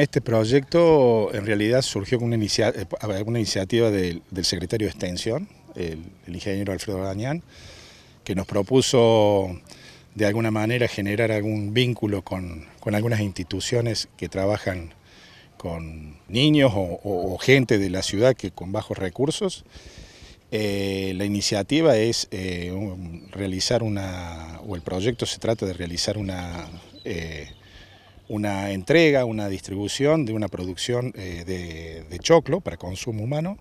Este proyecto en realidad surgió con una, eh, iniciativa del, secretario de Extensión, el, ingeniero Alfredo Dañán, que nos propuso de alguna manera generar algún vínculo con, algunas instituciones que trabajan con niños o, gente de la ciudad que con bajos recursos. Eh, la iniciativa es eh, realizar una, o el proyecto se trata de realizar una una entrega, una distribución de una producción eh, de, choclo para consumo humano.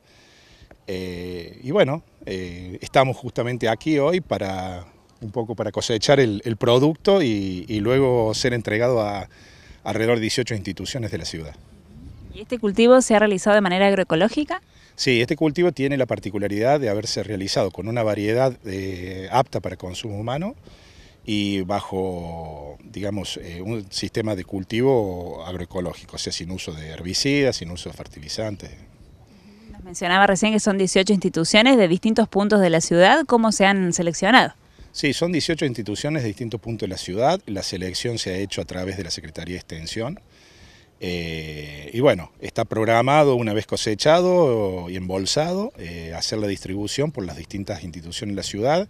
Eh, y bueno, eh, estamos justamente aquí hoy para un poco para cosechar el, producto y, y, luego ser entregado a alrededor de 18 instituciones de la ciudad. ¿Y este cultivo se ha realizado de manera agroecológica? Sí, este cultivo tiene la particularidad de haberse realizado con una variedad apta para consumo humano, y bajo, digamos, eh, un sistema de cultivo agroecológico, o sea, sin uso de herbicidas, sin uso de fertilizantes. Nos mencionaba recién que son 18 instituciones de distintos puntos de la ciudad, ¿cómo se han seleccionado? Sí, son 18 instituciones de distintos puntos de la ciudad, la selección se ha hecho a través de la Secretaría de Extensión, eh, y bueno, está programado una vez cosechado y embolsado, eh, hacer la distribución por las distintas instituciones de la ciudad,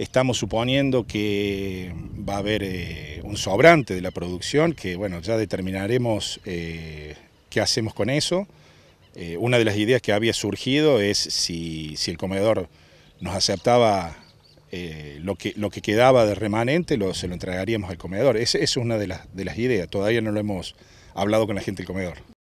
Estamos suponiendo que va a haber eh, un sobrante de la producción, que bueno, ya determinaremos eh, qué hacemos con eso. Eh, una de las ideas que había surgido es si, el comedor nos aceptaba lo, que, lo que quedaba de remanente se lo entregaríamos al comedor. Esa es una de, las, de las ideas, todavía no lo hemos hablado con la gente del comedor.